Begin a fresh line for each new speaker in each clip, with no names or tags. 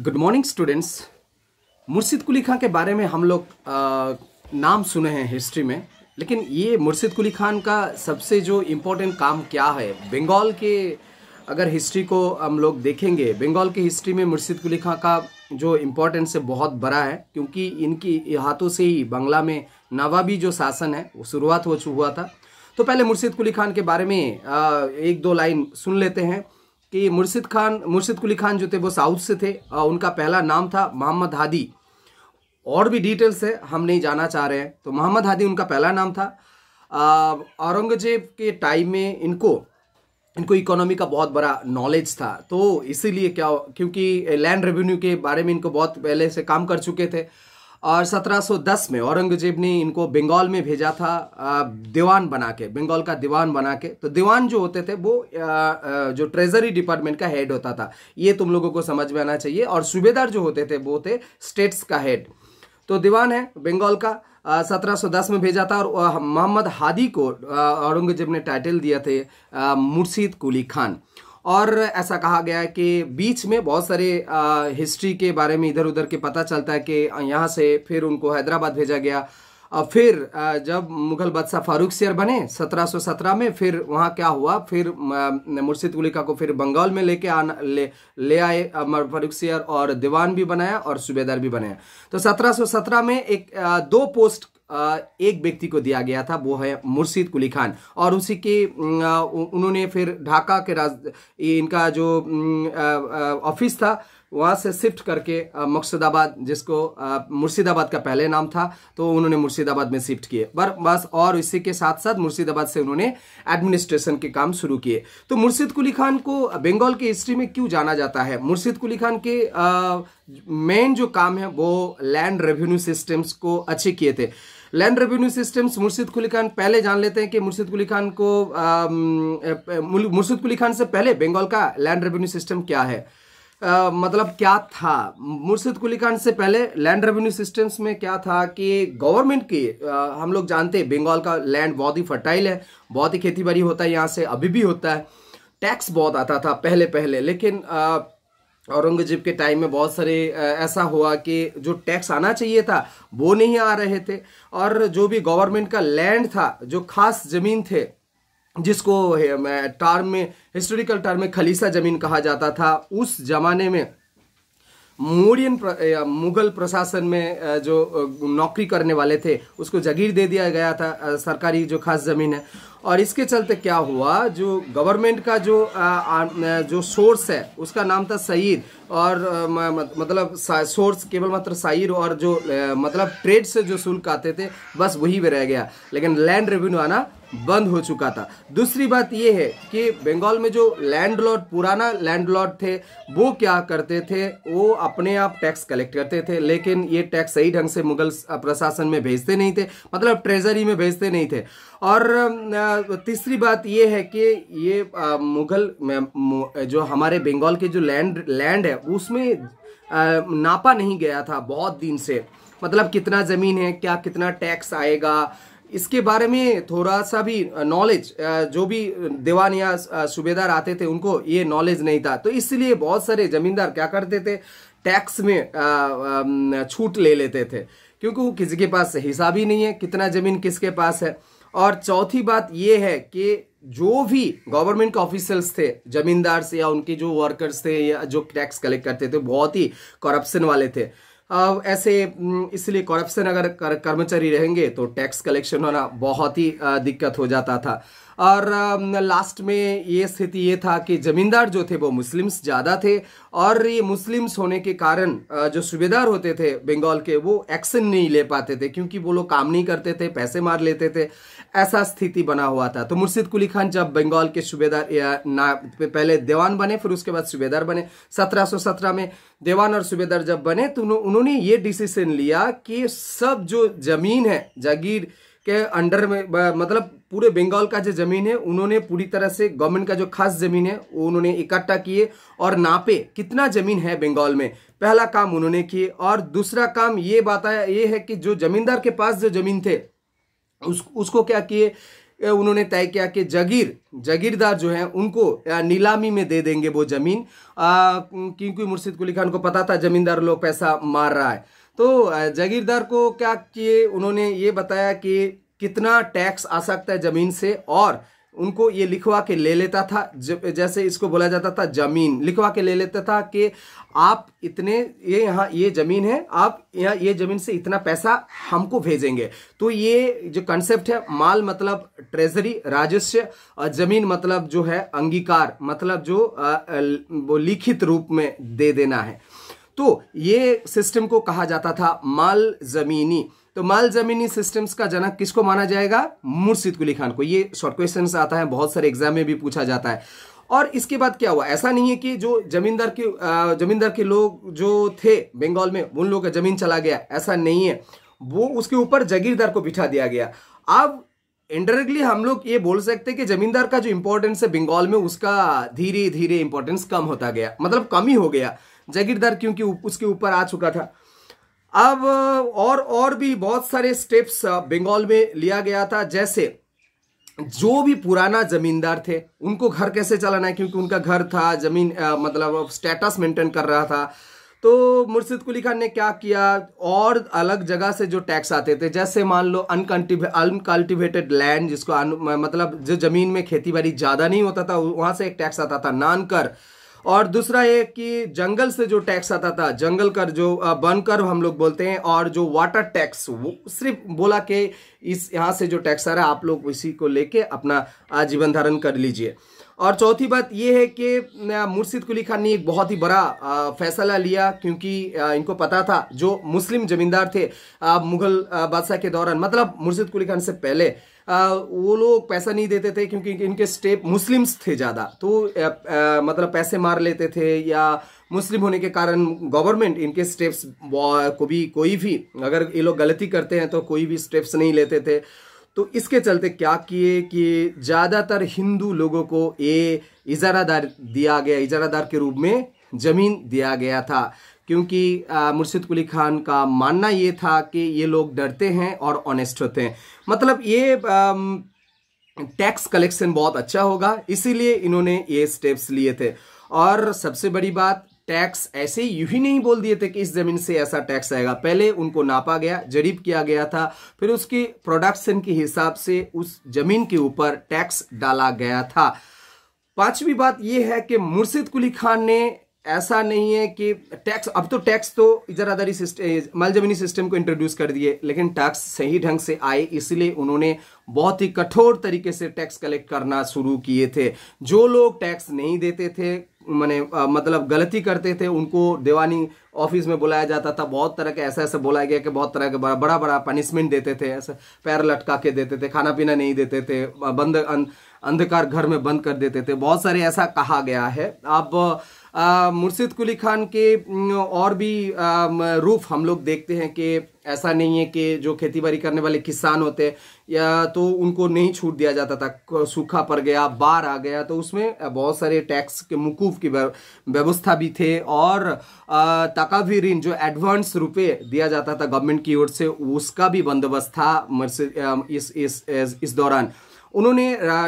good morning students मुर्शिद कुली खान के बारे में हम लोग नाम सुने हैं हिस्ट्री में लेकिन ये मुर्शिद कुली खान का सबसे जो इम्पोर्टेंट काम क्या है बंगाल के अगर हिस्ट्री को हम लोग देखेंगे बंगाल की हिस्ट्री में मुर्शिद कुली खां का जो इम्पोर्टेंस है बहुत बड़ा है क्योंकि इनकी हाथों से ही बंगला में नवाबी जो शासन है वो शुरुआत हो हुआ था तो पहले मुर्शिद कुली खान के बारे में एक दो लाइन सुन लेते हैं कि मुर्शिद खान मुर्शिद कुली खान जो थे वो साउथ से थे आ, उनका पहला नाम था मोहम्मद हादी और भी डिटेल्स है हम नहीं जाना चाह रहे हैं तो मोहम्मद हादी उनका पहला नाम था औरंगजेब के टाइम में इनको इनको इकोनॉमी का बहुत बड़ा नॉलेज था तो इसीलिए क्या क्योंकि लैंड रेवेन्यू के बारे में इनको बहुत पहले से काम कर चुके थे और 1710 में औरंगजेब ने इनको बंगाल में भेजा था दीवान बना के बंगाल का दीवान बना के तो दीवान जो होते थे वो जो ट्रेजरी डिपार्टमेंट का हेड होता था ये तुम लोगों को समझ में आना चाहिए और सूबेदार जो होते थे वो थे स्टेट्स का हेड तो दीवान है बंगाल का सत्रह सौ दस में भेजा था और मोहम्मद हादी को औरंगजेब ने टाइटल दिया थे मुर्शीद कुली खान और ऐसा कहा गया है कि बीच में बहुत सारे हिस्ट्री के बारे में इधर उधर के पता चलता है कि यहाँ से फिर उनको हैदराबाद भेजा गया और फिर जब मुगल बादशाह फारूक शेर बने 1717 में फिर वहाँ क्या हुआ फिर मुर्शिद कुली को फिर बंगाल में लेके आना ले ले आए फारूक शेर और दीवान भी बनाया और सूबेदार भी बनाया तो 1717 में एक दो पोस्ट एक व्यक्ति को दिया गया था वो है मुर्शीद कुली खान और उसी के उन्होंने फिर ढाका के राज इनका जो ऑफिस था वहाँ से शिफ्ट करके मकसदाबाद जिसको मुर्शिदाबाद का पहले नाम था तो उन्होंने मुर्शिदाबाद में शिफ्ट किए पर बस और इसी के साथ साथ मुर्शिदाबाद से उन्होंने एडमिनिस्ट्रेशन के काम शुरू किए तो मुर्शिद कुली खान को बंगाल की हिस्ट्री में क्यों जाना जाता है मुर्शिद कुली खान के मेन जो काम है वो लैंड रेवेन्यू सिस्टम्स को अच्छे किए थे लैंड रेवेन्यू सिस्टम्स मुर्शिद कुली खान पहले जान लेते हैं कि मुर्शिद कुली खान को मुर्शिद कुली खान से पहले बंगाल का लैंड रेवेन्यू सिस्टम क्या है Uh, मतलब क्या था मुर्शिद कुली खान से पहले लैंड रेवेन्यू सिस्टम्स में क्या था कि गवर्नमेंट की uh, हम लोग जानते हैं बंगाल का लैंड बहुत ही फर्टाइल है बहुत ही खेती बाड़ी होता है यहाँ से अभी भी होता है टैक्स बहुत आता था पहले पहले लेकिन uh, औरंगजेब के टाइम में बहुत सारे ऐसा हुआ कि जो टैक्स आना चाहिए था वो नहीं आ रहे थे और जो भी गवर्नमेंट का लैंड था जो खास ज़मीन थे जिसको टर्म में हिस्टोरिकल टर्म में खलीसा ज़मीन कहा जाता था उस ज़माने में मोरियन प्र, मुगल प्रशासन में जो नौकरी करने वाले थे उसको जगीर दे दिया गया था सरकारी जो खास ज़मीन है और इसके चलते क्या हुआ जो गवर्नमेंट का जो जो सोर्स है उसका नाम था सईद और मतलब सोर्स केवल मात्र साइर और जो मतलब ट्रेड से जो शुल्क आते थे बस वही भी रह गया लेकिन लैंड रेवेन्यू आना बंद हो चुका था दूसरी बात यह है कि बंगाल में जो लैंडलॉर्ड पुराना लैंडलॉर्ड थे वो क्या करते थे वो अपने आप टैक्स कलेक्ट करते थे लेकिन ये टैक्स सही ढंग से मुगल प्रशासन में भेजते नहीं थे मतलब ट्रेजरी में भेजते नहीं थे और तीसरी बात ये है कि ये मुगल जो हमारे बंगाल के जो लैंड लैंड है उसमें नापा नहीं गया था बहुत दिन से मतलब कितना ज़मीन है क्या कितना टैक्स आएगा इसके बारे में थोड़ा सा भी नॉलेज जो भी दीवान या सूबेदार आते थे उनको ये नॉलेज नहीं था तो इसलिए बहुत सारे जमींदार क्या करते थे टैक्स में छूट ले लेते थे क्योंकि वो किसी के पास हिसाब ही नहीं है कितना ज़मीन किसके पास है और चौथी बात ये है कि जो भी गवर्नमेंट के ऑफिसर्स थे जमींदार से या उनके जो वर्कर्स थे या जो टैक्स कलेक्ट करते थे बहुत ही करप्शन वाले थे ऐसे इसलिए करप्शन अगर कर्मचारी रहेंगे तो टैक्स कलेक्शन होना बहुत ही दिक्कत हो जाता था और लास्ट में ये स्थिति ये था कि ज़मींदार जो थे वो मुस्लिम्स ज़्यादा थे और ये मुस्लिम्स होने के कारण जो सूबेदार होते थे बंगाल के वो एक्शन नहीं ले पाते थे क्योंकि वो लोग काम नहीं करते थे पैसे मार लेते थे ऐसा स्थिति बना हुआ था तो मुर्शिद कुली खान जब बंगाल के सूबेदार पहले देवान बने फिर उसके बाद सूबेदार बने 1717 में देवान और सूबेदार जब बने तो उन्होंने ये डिसीजन लिया कि सब जो जमीन है जागीर के अंडर में मतलब पूरे बंगाल का जो जमीन है उन्होंने पूरी तरह से गवर्नमेंट का जो खास जमीन है वो उन्होंने इकट्ठा किए और नापे कितना जमीन है बंगाल में पहला काम उन्होंने किए और दूसरा काम ये बात आया ये है कि जो जमींदार के पास जो जमीन थे उस उसको क्या किए उन्होंने तय किया कि जगीर जगीरदार जो है उनको नीलामी में दे देंगे वो जमीन क्योंकि मुर्शिद कुली खान को पता था जमींदार लोग पैसा मार रहा है तो जगीरदार को क्या किए उन्होंने ये बताया कि कितना टैक्स आ सकता है ज़मीन से और उनको ये लिखवा के ले लेता था जैसे इसको बोला जाता था ज़मीन लिखवा के ले लेता था कि आप इतने ये यहाँ ये ज़मीन है आप यहाँ ये ज़मीन से इतना पैसा हमको भेजेंगे तो ये जो कंसेप्ट है माल मतलब ट्रेजरी राजस्व और ज़मीन मतलब जो है अंगीकार मतलब जो वो लिखित रूप में दे देना है तो ये सिस्टम को कहा जाता था माल ज़मीनी तो माल जमीनी सिस्टम्स का जनक किसको माना जाएगा मुर्शिद कुली खान को ये शॉर्ट क्वेश्चन आता है बहुत सारे एग्जाम में भी पूछा जाता है और इसके बाद क्या हुआ ऐसा नहीं है कि जो जमींदार के जमींदार के लोग जो थे बंगाल में उन लोगों का जमीन चला गया ऐसा नहीं है वो उसके ऊपर जगीरदार को बिठा दिया गया अब इंडायरेक्टली हम लोग ये बोल सकते हैं कि जमींदार का जो इंपॉर्टेंस है बंगाल में उसका धीरे धीरे इंपॉर्टेंस कम होता गया मतलब कम ही हो गया जगीरदार क्योंकि उसके ऊपर आ चुका था अब और और भी बहुत सारे स्टेप्स बंगाल uh, में लिया गया था जैसे जो भी पुराना जमींदार थे उनको घर कैसे चलाना है क्योंकि उनका घर था जमीन आ, uh, मतलब स्टेटस मेंटेन कर रहा था तो मुर्शिद कुली खान ने क्या किया और अलग जगह से जो टैक्स आते थे जैसे मान लो अनकल्टिवे अनकल्टिवेटेड लैंड जिसको मतलब जो जमीन में खेती बाड़ी ज़्यादा नहीं होता था वहाँ से एक टैक्स आता था नानकर और दूसरा ये कि जंगल से जो टैक्स आता था जंगल कर जो बन कर हम लोग बोलते हैं और जो वाटर टैक्स वो सिर्फ बोला कि इस यहाँ से जो टैक्स आ रहा है आप लोग इसी को लेके अपना जीवन धारण कर लीजिए और चौथी बात यह है कि मुर्शिद कुली खान ने एक बहुत ही बड़ा फैसला लिया क्योंकि इनको पता था जो मुस्लिम जमींदार थे मुगल बादशाह के दौरान मतलब मुर्शिद कुली खान से पहले आ, वो लोग पैसा नहीं देते थे क्योंकि इनके स्टेप मुस्लिम्स थे ज़्यादा तो आ, आ, मतलब पैसे मार लेते थे या मुस्लिम होने के कारण गवर्नमेंट इनके स्टेप्स को भी कोई भी अगर ये लोग गलती करते हैं तो कोई भी स्टेप्स नहीं लेते थे तो इसके चलते क्या किए कि ज़्यादातर हिंदू लोगों को ये इजारादार दिया गया इजारादार के रूप में ज़मीन दिया गया था क्योंकि मुर्शिद कुली खान का मानना ये था कि ये लोग डरते हैं और ऑनेस्ट होते हैं मतलब ये टैक्स कलेक्शन बहुत अच्छा होगा इसीलिए इन्होंने ये स्टेप्स लिए थे और सबसे बड़ी बात टैक्स ऐसे यू ही नहीं बोल दिए थे कि इस जमीन से ऐसा टैक्स आएगा पहले उनको नापा गया जरीब किया गया था फिर उसकी प्रोडक्शन के हिसाब से उस जमीन के ऊपर टैक्स डाला गया था पांचवी बात यह है कि मुर्शिद कुली खान ने ऐसा नहीं है कि टैक्स अब तो टैक्स तो इधर अदरी सिस्टम जमीनी सिस्टम को इंट्रोड्यूस कर दिए लेकिन टैक्स सही ढंग से आए इसलिए उन्होंने बहुत ही कठोर तरीके से टैक्स कलेक्ट करना शुरू किए थे जो लोग टैक्स नहीं देते थे मैंने मतलब गलती करते थे उनको देवानी ऑफिस में बुलाया जाता था बहुत तरह के ऐसा ऐसा बोला गया कि बहुत तरह के बड़ा बड़ा, बड़ा पनिशमेंट देते थे ऐसे पैर लटका के देते थे खाना पीना नहीं देते थे बंद अंधकार घर में बंद कर देते थे बहुत सारे ऐसा कहा गया है अब मुर्शिद कुली खान के और भी रूफ हम लोग देखते हैं कि ऐसा नहीं है कि जो खेतीबाड़ी करने वाले किसान होते या तो उनको नहीं छूट दिया जाता था सूखा पड़ गया बाढ़ आ गया तो उसमें बहुत सारे टैक्स के मुकूफ की व्यवस्था भी थे और तकावी ऋण जो एडवांस रुपए दिया जाता था गवर्नमेंट की ओर से उसका भी बंदोबस्त था इस इस इस, इस दौरान उन्होंने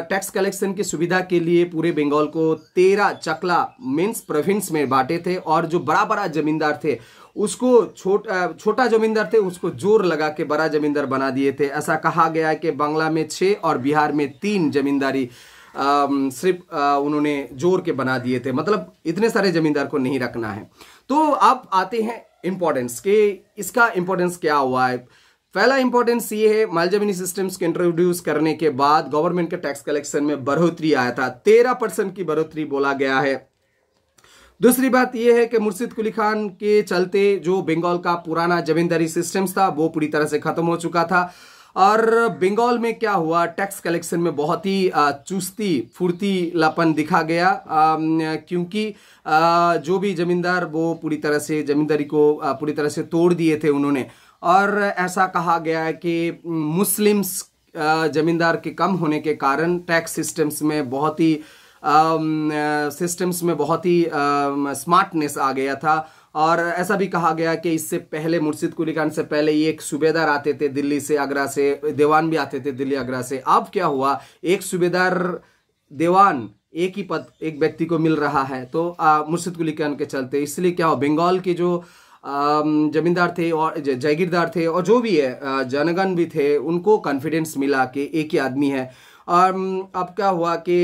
टैक्स कलेक्शन की सुविधा के लिए पूरे बंगाल को तेरह चकला मीन्स प्रोविंस में बांटे थे और जो बड़ा बड़ा जमींदार थे उसको छोटा छोटा जमींदार थे उसको जोर लगा के बड़ा जमींदार बना दिए थे ऐसा कहा गया है कि बांग्ला में छः और बिहार में तीन जमींदारी सिर्फ उन्होंने जोर के बना दिए थे मतलब इतने सारे जमींदार को नहीं रखना है तो अब आते हैं इम्पोर्टेंस के इसका इम्पोर्टेंस क्या हुआ है पहला इंपॉर्टेंस ये है मालजमिनी सिस्टम्स को इंट्रोड्यूस करने के बाद गवर्नमेंट के टैक्स कलेक्शन में बढ़ोतरी आया था तेरह परसेंट की बढ़ोतरी बोला गया है दूसरी बात यह है कि मुर्शिद कुली खान के चलते जो बंगाल का पुराना जमींदारी सिस्टम था वो पूरी तरह से खत्म हो चुका था और बंगाल में क्या हुआ टैक्स कलेक्शन में बहुत ही चुस्ती फुर्तीलापन दिखा गया क्योंकि जो भी जमींदार वो पूरी तरह से जमींदारी को पूरी तरह से तोड़ दिए थे उन्होंने और ऐसा कहा गया है कि मुस्लिम्स जमींदार के कम होने के कारण टैक्स सिस्टम्स में बहुत ही सिस्टम्स में बहुत ही स्मार्टनेस आ गया था और ऐसा भी कहा गया कि इससे पहले मुर्शिद कुली खान से पहले ये एक सूबेदार आते थे दिल्ली से आगरा से दीवान भी आते थे दिल्ली आगरा से अब क्या हुआ एक सूबेदार दीवान एक ही पद एक व्यक्ति को मिल रहा है तो मुर्शिद कुली खान के चलते इसलिए क्या हो बंगाल की जो जमींदार थे और जागीरदार थे और जो भी है जनगण भी थे उनको कॉन्फिडेंस मिला कि एक ही आदमी है और अब क्या हुआ कि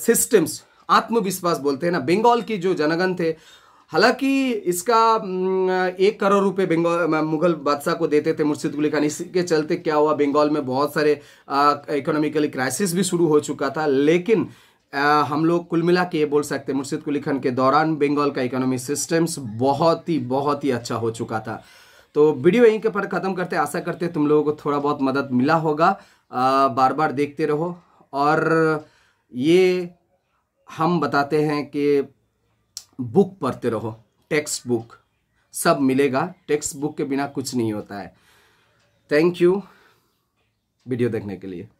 सिस्टम्स आत्मविश्वास बोलते हैं ना बंगाल की जो जनगण थे हालांकि इसका एक करोड़ रुपए बंगाल मुगल बादशाह को देते थे मुर्शिद गुली खान इसके चलते क्या हुआ बंगाल में बहुत सारे इकोनॉमिकली क्राइसिस भी शुरू हो चुका था लेकिन हम लोग कुल मिला के ये बोल सकते हैं मुर्शिद कुलीखन के दौरान बंगाल का इकोनॉमी सिस्टम्स बहुत ही बहुत ही अच्छा हो चुका था तो वीडियो यहीं के पर ख़त्म करते आशा करते तुम लोगों को थोड़ा बहुत मदद मिला होगा आ, बार बार देखते रहो और ये हम बताते हैं कि बुक पढ़ते रहो टेक्स्ट बुक सब मिलेगा टेक्स्ट बुक के बिना कुछ नहीं होता है थैंक यू वीडियो देखने के लिए